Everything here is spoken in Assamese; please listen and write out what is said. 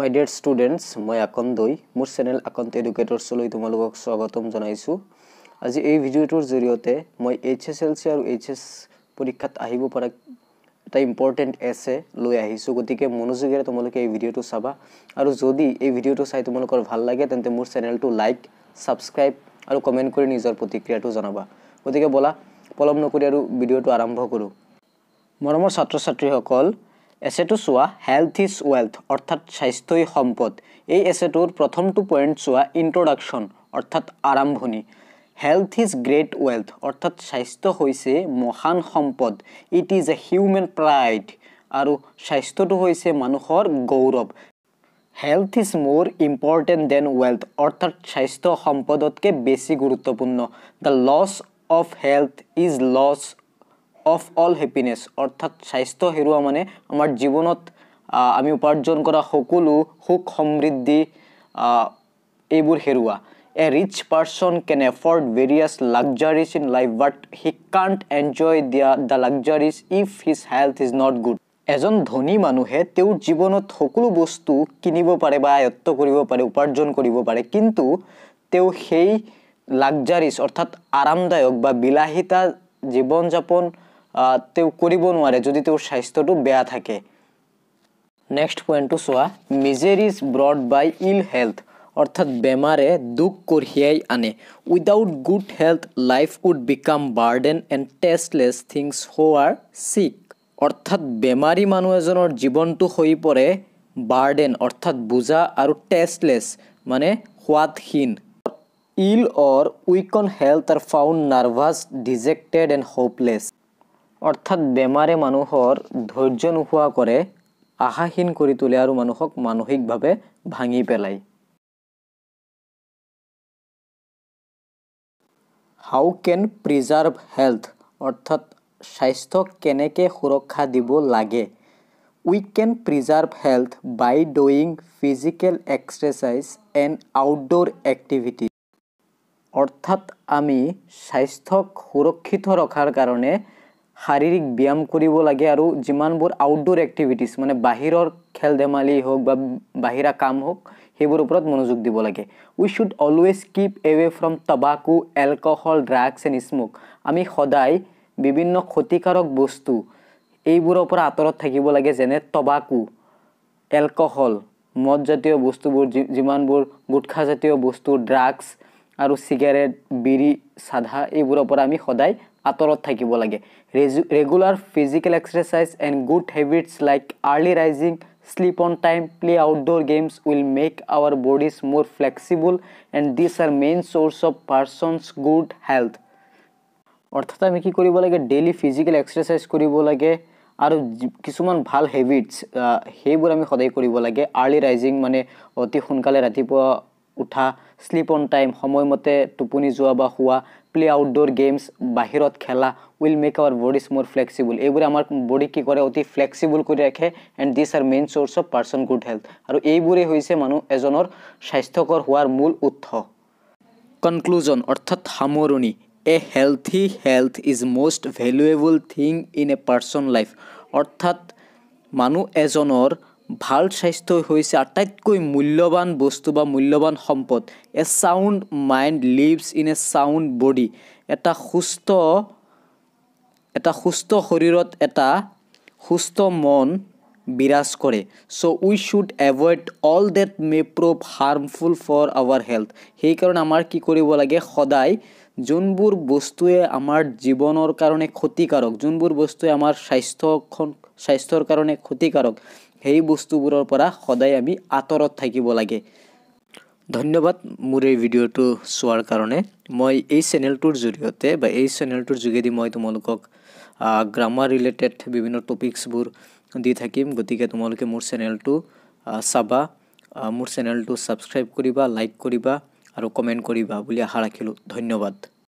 মাই ডিয়াৰ ষ্টুডেণ্টছ মই আকন দৈ মোৰ চেনেল আকন্ত এডুকেটৰ্ছলৈ তোমালোকক স্বাগতম জনাইছোঁ আজি এই ভিডিঅ'টোৰ জৰিয়তে মই এইচ এছ এল চি আৰু এইচ এছ পৰীক্ষাত আহিব পৰা এটা ইম্পৰ্টেণ্ট এছে লৈ আহিছোঁ গতিকে মনোযোগেৰে তোমালোকে এই ভিডিঅ'টো চাবা আৰু যদি এই ভিডিঅ'টো চাই তোমালোকৰ ভাল লাগে তেন্তে মোৰ চেনেলটো লাইক ছাবস্ক্ৰাইব আৰু কমেণ্ট কৰি নিজৰ প্ৰতিক্ৰিয়াটো জনাবা গতিকে ব'লা পলম নকৰি আৰু ভিডিঅ'টো আৰম্ভ কৰোঁ মৰমৰ ছাত্ৰ ছাত্ৰীসকল এছেটো চোৱা হেল্থ ইজ ৱেলথ অৰ্থাৎ স্বাস্থ্যই সম্পদ এই এছেটোৰ প্ৰথমটো পইণ্ট চোৱা ইণ্ট্ৰডাকশ্যন অৰ্থাৎ আৰম্ভণি হেল্থ ইজ গ্ৰেট ৱেলথ অৰ্থাৎ স্বাস্থ্য হৈছে মহান সম্পদ it is a human pride আৰু স্বাস্থ্যটো হৈছে মানুহৰ গৌৰৱ health is more important than wealth অৰ্থাৎ স্বাস্থ্য সম্পদতকৈ বেছি গুৰুত্বপূৰ্ণ the loss of health is loss of all happiness অৰ্থাৎ স্বাস্থ্য হেৰুৱা মানে আমাৰ জীৱনত আমি উপাৰ্জন কৰা সকলো সুখ সমৃদ্ধি এইবোৰ হেৰুৱা a rich person can afford various luxuries in life but he can't enjoy the the luxuries if his health is not good এজন ধনী মানুহে তেওঁৰ জীৱনত সকলো বস্তু কিনিব পাৰে বা আয়ত্ব কৰিব পাৰে উপাৰ্জন কৰিব পাৰে কিন্তু তেওঁ সেই লাগজাৰিজ অৰ্থাৎ আৰামদায়ক বা বিলাসিতা জীৱন যাপন তেও কৰিব নোৱাৰে যদি তেওঁৰ স্বাস্থ্যটো বেয়া থাকে নেক্সট পইণ্টটো চোৱা মিজেৰ ব্ৰড বাই ইল হেল্থ অৰ্থাৎ বেমাৰে দুখ কঢ়িয়াই আনে without good health life would become burden and tasteless things who are sick অৰ্থাৎ বেমাৰী মানুহ এজনৰ জীৱনটো হৈ পৰে বাৰ্ডেন অৰ্থাৎ বোজা আৰু টেষ্টলেছ মানে সোৱাদহীন ill or weaken health are found nervous dejected and hopeless অৰ্থাৎ বেমাৰে মানুহৰ ধৈৰ্য নোহোৱা কৰে আশাহীন কৰি তোলে আৰু মানুহক মানসিকভাৱে ভাঙি পেলায় হাউ কেন প্ৰিজাৰ্ভ হেল্থ অৰ্থাৎ স্বাস্থ্যক কেনেকৈ সুৰক্ষা দিব লাগে we can preserve health by doing physical exercise and outdoor activity অৰ্থাৎ আমি স্বাস্থ্যক সুৰক্ষিত ৰখাৰ কাৰণে শাৰীৰিক ব্যায়াম কৰিব লাগে আৰু যিমানবোৰ আউটডোৰ এক্টিভিটিছ মানে বাহিৰৰ খেল ধেমালি হওক বা বাহিৰা কাম হওক সেইবোৰৰ ওপৰত মনোযোগ দিব লাগে we should always keep away from tobacco alcohol drugs and smoke আমি সদায় বিভিন্ন ক্ষতিকাৰক বস্তু এইবোৰৰ পৰা আঁতৰত থাকিব লাগে যেনে টবাকু এলকহল মদজাতীয় বস্তুবোৰ যিমানবোৰ গুটখাজাতীয় বস্তু ড্ৰাগছ আৰু চিগাৰেট বিড়ি চাধা এইবোৰৰ পৰা আমি সদায় আঁতৰত থাকিব লাগে ৰেজু regular physical exercise and good habits like early rising sleep on time play outdoor games will make our bodies more flexible and these are main source of persons good health অৰ্থাৎ আমি কি কৰিব লাগে ডেইলি ফিজিকেল এক্সাৰচাইজ কৰিব লাগে আৰু কিছুমান ভাল হেবিটছ সেইবোৰ আমি সদায় কৰিব লাগে আৰ্লি ৰাইজিং মানে অতি সোনকালে ৰাতিপুৱা উঠা শ্লিপ অন টাইম সময়মতে টোপনি যোৱা বা শোৱা প্লে আউটডোৰ গেমছ বাহিৰত খেলা will make our bodies more flexible এইবোৰে আমাৰ বডি কি কৰে অতি ফ্লেক্সিবল কৰি ৰাখে and these are main source of person good health আৰু এইবোৰেই হৈছে মানুহ এজনৰ স্বাস্থ্যকৰ হোৱাৰ মূল উৎস কনক্লুজন অৰ্থাৎ সামৰণি a healthy health is most valuable thing in a person life অৰ্থাৎ মানুহ এজনৰ ভাল স্বাস্থ্য হৈছে আটাইতকৈ মূল্যৱান বস্তু বা মূল্যৱান সম্পদ a sound mind lives in a sound body এটা সুস্থ এটা সুস্থ শৰীৰত এটা সুস্থ মন বিৰাজ কৰে so' we should avoid all that may prove harmful for our health সেইকাৰণে আমাৰ কি কৰিব লাগে সদায় যোনবোৰ বস্তুৱে আমাৰ জীৱনৰ কাৰণে ক্ষতিকাৰক যোনবোৰ বস্তুৱে আমাৰ স্বাস্থ্যখন স্বাস্থ্যৰ কাৰণে ক্ষতিকাৰক সেই বস্তুবোৰৰ পৰা সদায় আমি আঁতৰত থাকিব লাগে ধন্যবাদ মোৰ এই ভিডিঅ'টো চোৱাৰ কাৰণে মই এই চেনেলটোৰ জৰিয়তে বা এই চেনেলটোৰ যোগেদি মই তোমালোকক গ্ৰামাৰ ৰিলেটেড বিভিন্ন টপিকছবোৰ দি থাকিম গতিকে তোমালোকে মোৰ চেনেলটো চাবা মোৰ চেনেলটো ছাবস্ক্ৰাইব কৰিবা লাইক কৰিবা আৰু কমেণ্ট কৰিবা বুলি আশা ৰাখিলোঁ ধন্যবাদ